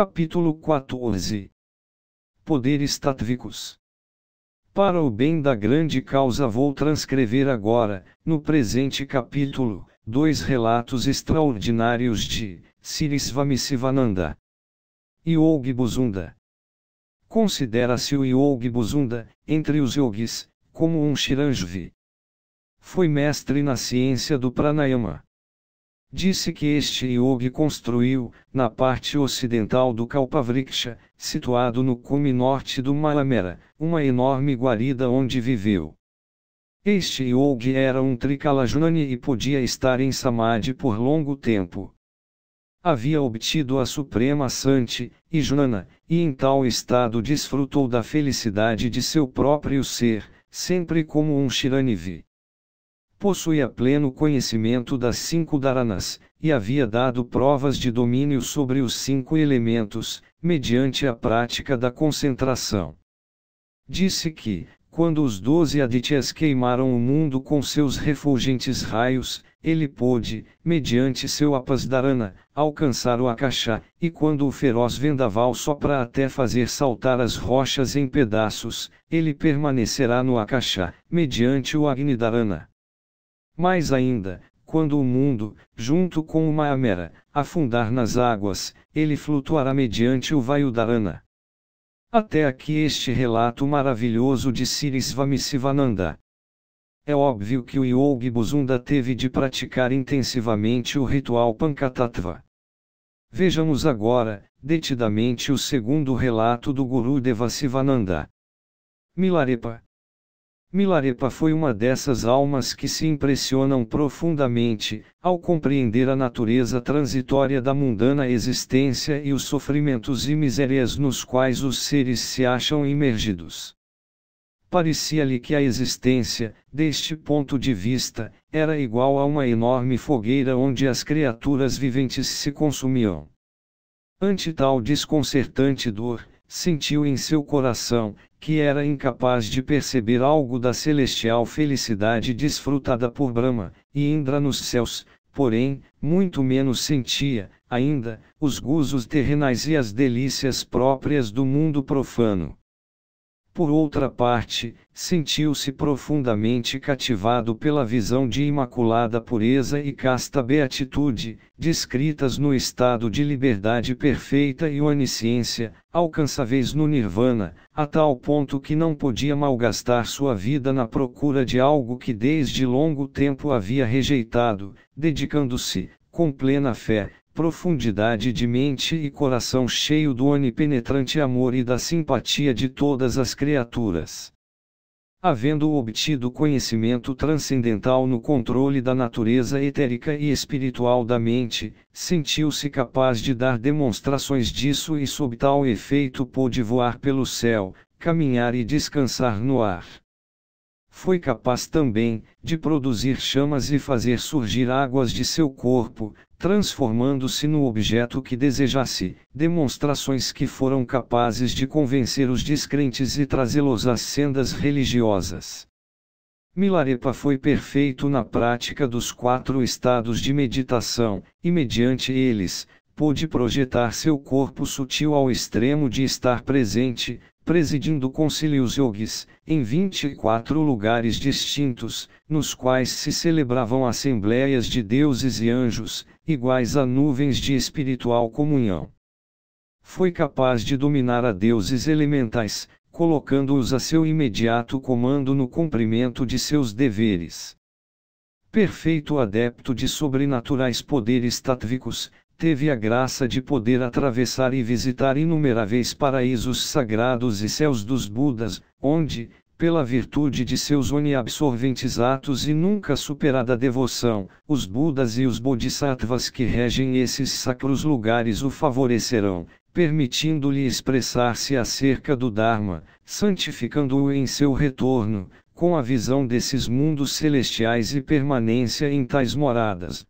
Capítulo 14 Poderes Tátvicos Para o bem da grande causa, vou transcrever agora, no presente capítulo, dois relatos extraordinários de Sirisvamisivananda e Yogi Considera-se o Yogi Busunda, entre os yogis, como um Chiranjvi. Foi mestre na ciência do pranayama Disse que este Yogi construiu, na parte ocidental do Kalpavriksha, situado no cume norte do Malamera, uma enorme guarida onde viveu. Este Yogi era um Trikalajnani e podia estar em Samadhi por longo tempo. Havia obtido a suprema sante, e Jnana, e em tal estado desfrutou da felicidade de seu próprio ser, sempre como um Shiranivi possuía pleno conhecimento das cinco dharanas, e havia dado provas de domínio sobre os cinco elementos, mediante a prática da concentração. Disse que, quando os doze adityas queimaram o mundo com seus refulgentes raios, ele pôde, mediante seu apasdarana, alcançar o akashá, e quando o feroz vendaval sopra até fazer saltar as rochas em pedaços, ele permanecerá no akashá, mediante o agnidarana. Mais ainda, quando o mundo, junto com o amera, afundar nas águas, ele flutuará mediante o Vayudharana. Até aqui este relato maravilhoso de Siri Svamisivananda. É óbvio que o Yogi Busunda teve de praticar intensivamente o ritual Pankatattva. Vejamos agora, detidamente o segundo relato do Guru Devasivananda. Milarepa, Milarepa foi uma dessas almas que se impressionam profundamente, ao compreender a natureza transitória da mundana existência e os sofrimentos e misérias nos quais os seres se acham imergidos. Parecia-lhe que a existência, deste ponto de vista, era igual a uma enorme fogueira onde as criaturas viventes se consumiam. Ante tal desconcertante dor, sentiu em seu coração que era incapaz de perceber algo da celestial felicidade desfrutada por Brahma e Indra nos céus, porém, muito menos sentia, ainda, os gozos terrenais e as delícias próprias do mundo profano. Por outra parte, sentiu-se profundamente cativado pela visão de imaculada pureza e casta beatitude, descritas no estado de liberdade perfeita e onisciência, alcançáveis no nirvana, a tal ponto que não podia malgastar sua vida na procura de algo que desde longo tempo havia rejeitado, dedicando-se, com plena fé, profundidade de mente e coração cheio do onipenetrante amor e da simpatia de todas as criaturas. Havendo obtido conhecimento transcendental no controle da natureza etérica e espiritual da mente, sentiu-se capaz de dar demonstrações disso e, sob tal efeito, pôde voar pelo céu, caminhar e descansar no ar foi capaz também de produzir chamas e fazer surgir águas de seu corpo, transformando-se no objeto que desejasse, demonstrações que foram capazes de convencer os descrentes e trazê-los às sendas religiosas. Milarepa foi perfeito na prática dos quatro estados de meditação, e mediante eles, pôde projetar seu corpo sutil ao extremo de estar presente, presidindo concílios yogis, em 24 lugares distintos, nos quais se celebravam assembleias de deuses e anjos, iguais a nuvens de espiritual comunhão. Foi capaz de dominar a deuses elementais, colocando-os a seu imediato comando no cumprimento de seus deveres. Perfeito adepto de sobrenaturais poderes tátvicos, teve a graça de poder atravessar e visitar inumeráveis paraísos sagrados e céus dos Budas, onde, pela virtude de seus oniabsorventes atos e nunca superada devoção, os Budas e os Bodhisattvas que regem esses sacros lugares o favorecerão, permitindo-lhe expressar-se acerca do Dharma, santificando-o em seu retorno, com a visão desses mundos celestiais e permanência em tais moradas.